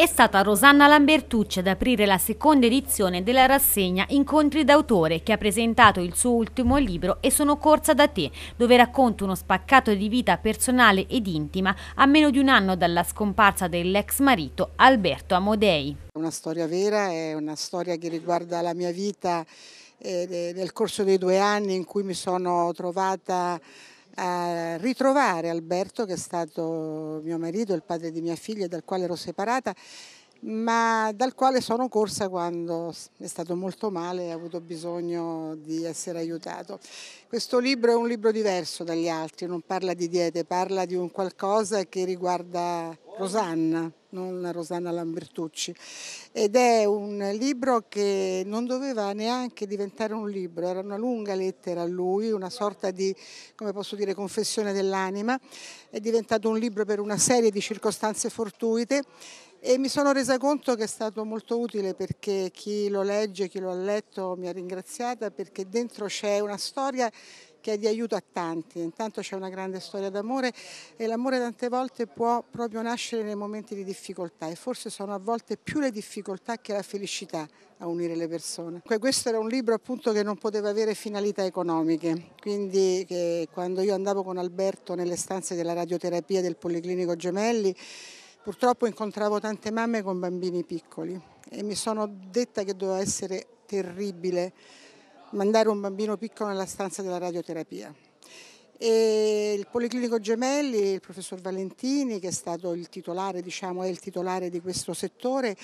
È stata Rosanna Lambertucci ad aprire la seconda edizione della rassegna Incontri d'autore che ha presentato il suo ultimo libro E sono corsa da te, dove racconta uno spaccato di vita personale ed intima a meno di un anno dalla scomparsa dell'ex marito Alberto Amodei. una storia vera, è una storia che riguarda la mia vita eh, nel corso dei due anni in cui mi sono trovata a ritrovare Alberto che è stato mio marito, il padre di mia figlia dal quale ero separata ma dal quale sono corsa quando è stato molto male e ha avuto bisogno di essere aiutato. Questo libro è un libro diverso dagli altri, non parla di diete, parla di un qualcosa che riguarda Rosanna non Rosanna Lambertucci. Ed è un libro che non doveva neanche diventare un libro, era una lunga lettera a lui, una sorta di, come posso dire, confessione dell'anima. È diventato un libro per una serie di circostanze fortuite e mi sono resa conto che è stato molto utile perché chi lo legge, chi lo ha letto mi ha ringraziata perché dentro c'è una storia che è di aiuto a tanti. Intanto c'è una grande storia d'amore e l'amore tante volte può proprio nascere nei momenti di difficoltà e forse sono a volte più le difficoltà che la felicità a unire le persone. Questo era un libro appunto che non poteva avere finalità economiche, quindi quando io andavo con Alberto nelle stanze della radioterapia del Policlinico Gemelli purtroppo incontravo tante mamme con bambini piccoli e mi sono detta che doveva essere terribile mandare un bambino piccolo nella stanza della radioterapia. E il Policlinico Gemelli, il professor Valentini, che è stato il titolare, diciamo, è il titolare di questo settore,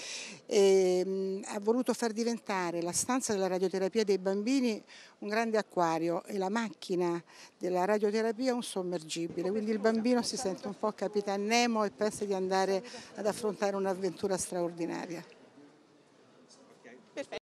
eh, ha voluto far diventare la stanza della radioterapia dei bambini un grande acquario e la macchina della radioterapia un sommergibile. Quindi il bambino si sente un po' Capitan Nemo e pensa di andare ad affrontare un'avventura straordinaria.